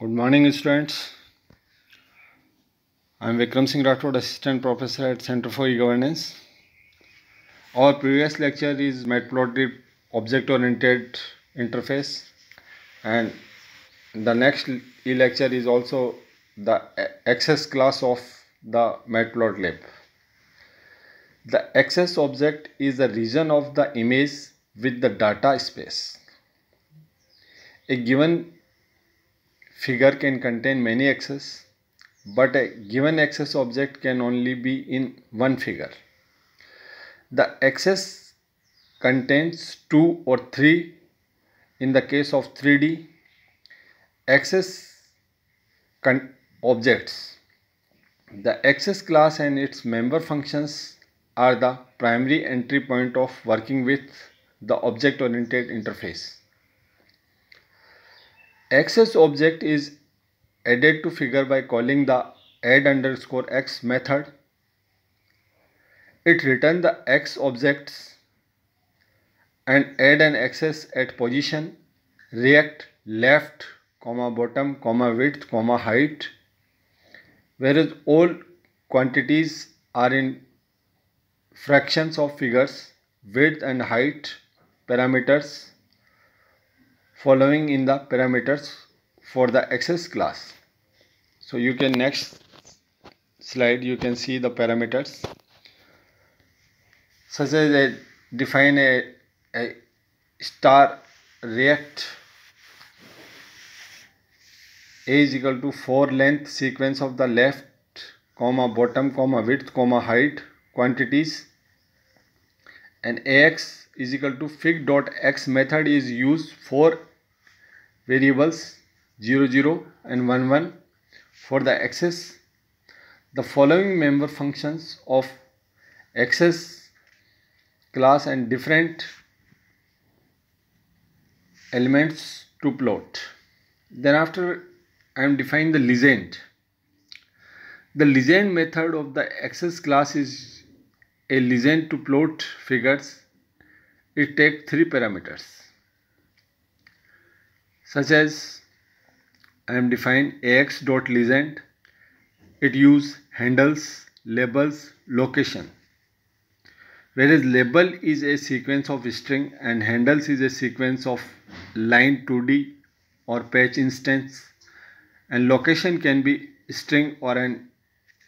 Good morning students. I am Vikram Singh Rathod, Assistant Professor at Center for E-Governance. Our previous lecture is Matplotlib object-oriented interface and the next e-lecture is also the access class of the Matplotlib. The access object is the region of the image with the data space. A given figure can contain many axes but a given axis object can only be in one figure. The axis contains two or three in the case of 3D axis objects. The axis class and its member functions are the primary entry point of working with the object oriented interface. Access object is added to figure by calling the add underscore x method. It return the x objects and add an access at position react left comma bottom comma width comma height whereas all quantities are in fractions of figures width and height parameters following in the parameters for the access class so you can next slide you can see the parameters such as a define a, a star react a is equal to 4 length sequence of the left comma bottom comma width comma height quantities and ax is equal to fig dot x method is used for variables 0 0 and 1 1 for the access. the following member functions of access class and different elements to plot then after I am defining the legend the legend method of the access class is a legend to plot figures it takes three parameters such as I am defined ax dot legend. It use handles, labels, location. Whereas label is a sequence of string and handles is a sequence of line 2D or patch instance. And location can be string or an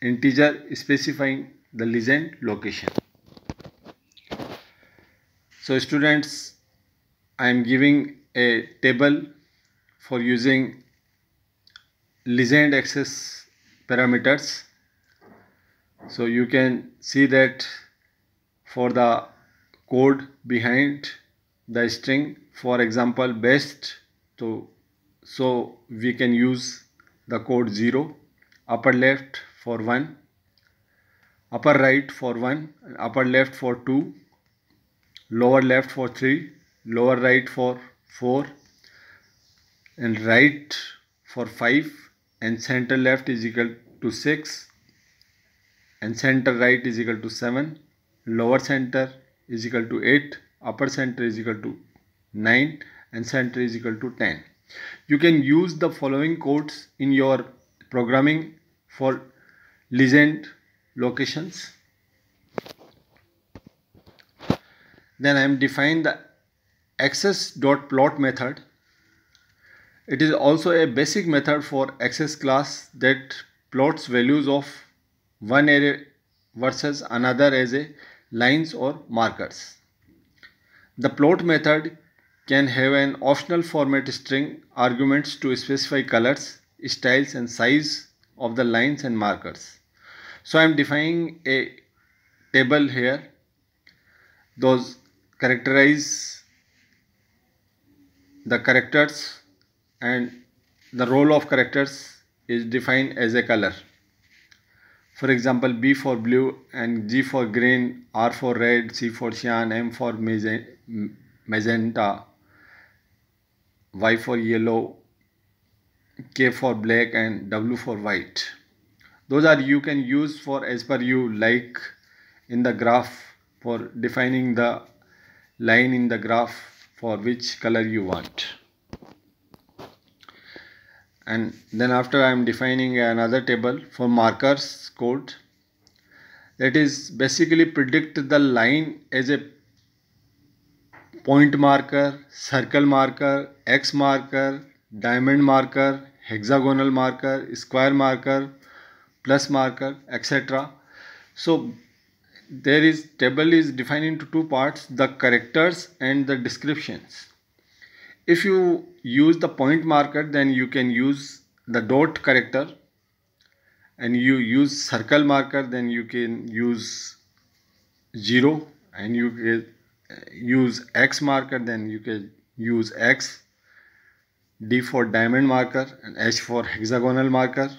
integer specifying the legend location. So students, I am giving a table for using legend access parameters so you can see that for the code behind the string for example best to so we can use the code 0 upper left for 1 upper right for 1 upper left for 2 lower left for 3 lower right for 4 and right for 5 and center left is equal to 6 and center right is equal to 7 lower center is equal to 8 upper center is equal to 9 and center is equal to 10 you can use the following codes in your programming for legend locations then I am defined the access dot plot method it is also a basic method for access class that plots values of one array versus another as a lines or markers. The plot method can have an optional format string arguments to specify colors, styles and size of the lines and markers. So I am defining a table here. Those characterize the characters and the role of characters is defined as a color. For example, B for blue and G for green, R for red, C for cyan, M for magenta, Y for yellow, K for black and W for white. Those are you can use for as per you like in the graph for defining the line in the graph for which color you want and then after I am defining another table for markers code that is basically predict the line as a point marker, circle marker, X marker, diamond marker, hexagonal marker, square marker, plus marker, etc. So there is table is defined into two parts the characters and the descriptions if you use the point marker, then you can use the dot character and you use circle marker, then you can use 0 and you uh, use X marker, then you can use X, D for diamond marker and H for hexagonal marker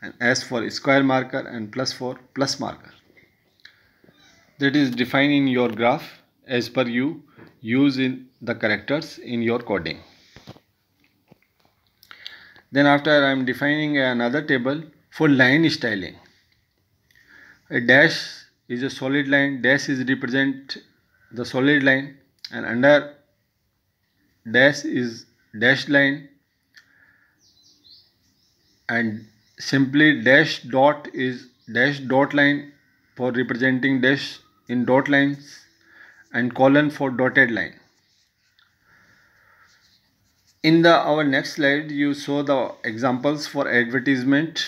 and S for square marker and plus for plus marker. That is defined in your graph as per you use in the characters in your coding. Then after I am defining another table for line styling. A dash is a solid line, dash is represent the solid line and under dash is dashed line and simply dash dot is dash dot line for representing dash in dot lines and colon for dotted line in the our next slide you saw the examples for advertisement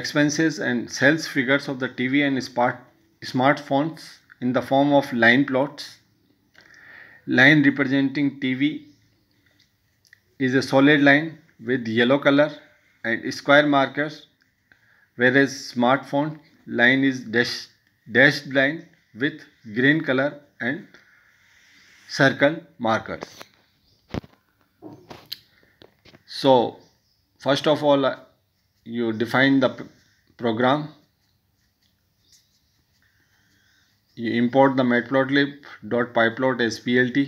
expenses and sales figures of the tv and smart smartphones in the form of line plots line representing tv is a solid line with yellow color and square markers whereas smartphone line is dash, dashed line with green color and circle markers so first of all uh, you define the program you import the matplotlib.pyplot as plt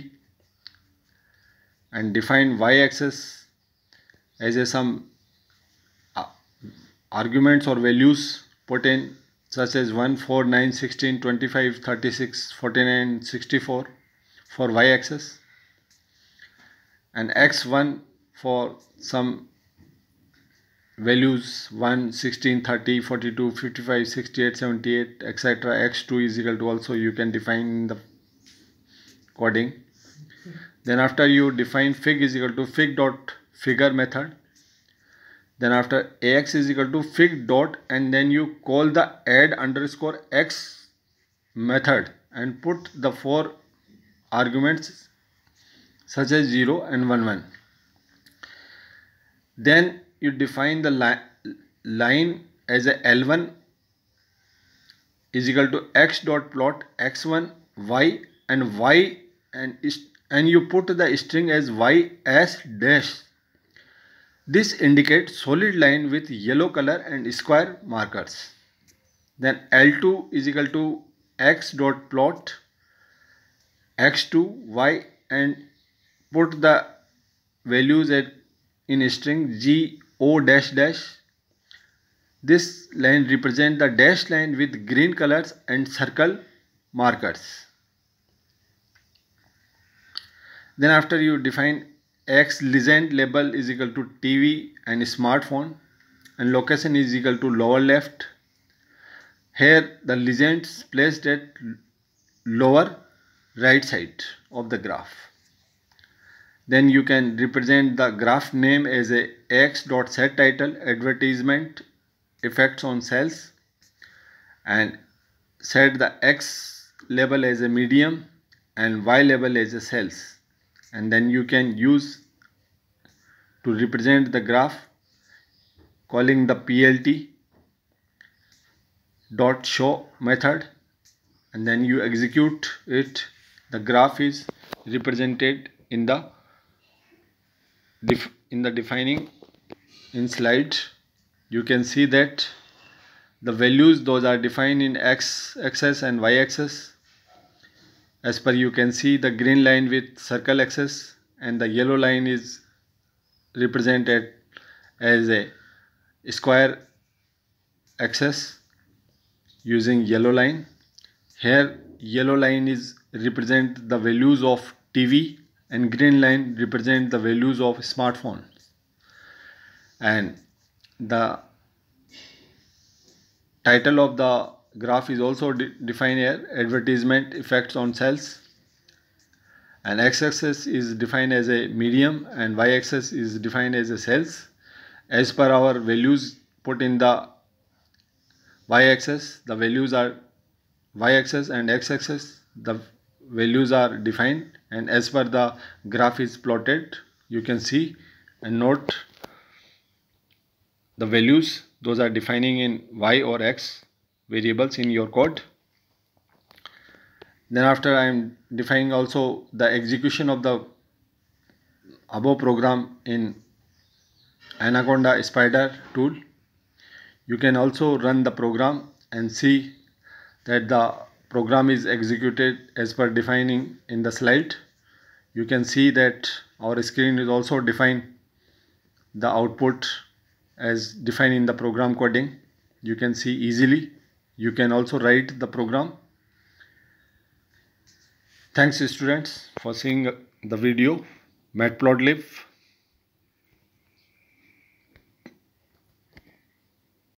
and define y-axis as a some uh, arguments or values put in such as 1, 4, 9, 16, 25, 36, 49, 64 for y-axis and x1 for some values 1 16 30 42 55 68 78 etc x2 is equal to also you can define the coding then after you define fig is equal to fig dot figure method then after ax is equal to fig dot and then you call the add underscore x method and put the four arguments such as 0 and 1 1 then you define the li line as a L1 is equal to x dot plot x1 y and y and and you put the string as y s dash this indicates solid line with yellow color and square markers then l2 is equal to x dot plot x2 y and put the values at in string G O dash dash. This line represent the dash line with green colors and circle markers. Then after you define X legend label is equal to TV and smartphone and location is equal to lower left. Here the legends placed at lower right side of the graph. Then you can represent the graph name as a x dot set title advertisement effects on sales and set the x level as a medium and y level as a sales and then you can use to represent the graph calling the plt dot show method and then you execute it the graph is represented in the in the defining in slide you can see that the values those are defined in x axis and y axis as per you can see the green line with circle axis and the yellow line is represented as a square axis using yellow line here yellow line is represent the values of TV and green line represent the values of smartphone and the title of the graph is also de defined here advertisement effects on sales and x-axis is defined as a medium and y-axis is defined as a sales as per our values put in the y-axis the values are y-axis and x-axis the values are defined and as per the graph is plotted you can see and note the values those are defining in y or x variables in your code then after I am defining also the execution of the above program in Anaconda Spider tool you can also run the program and see that the program is executed as per defining in the slide you can see that our screen is also defined the output as defined in the program coding you can see easily you can also write the program thanks students for seeing the video matplotlib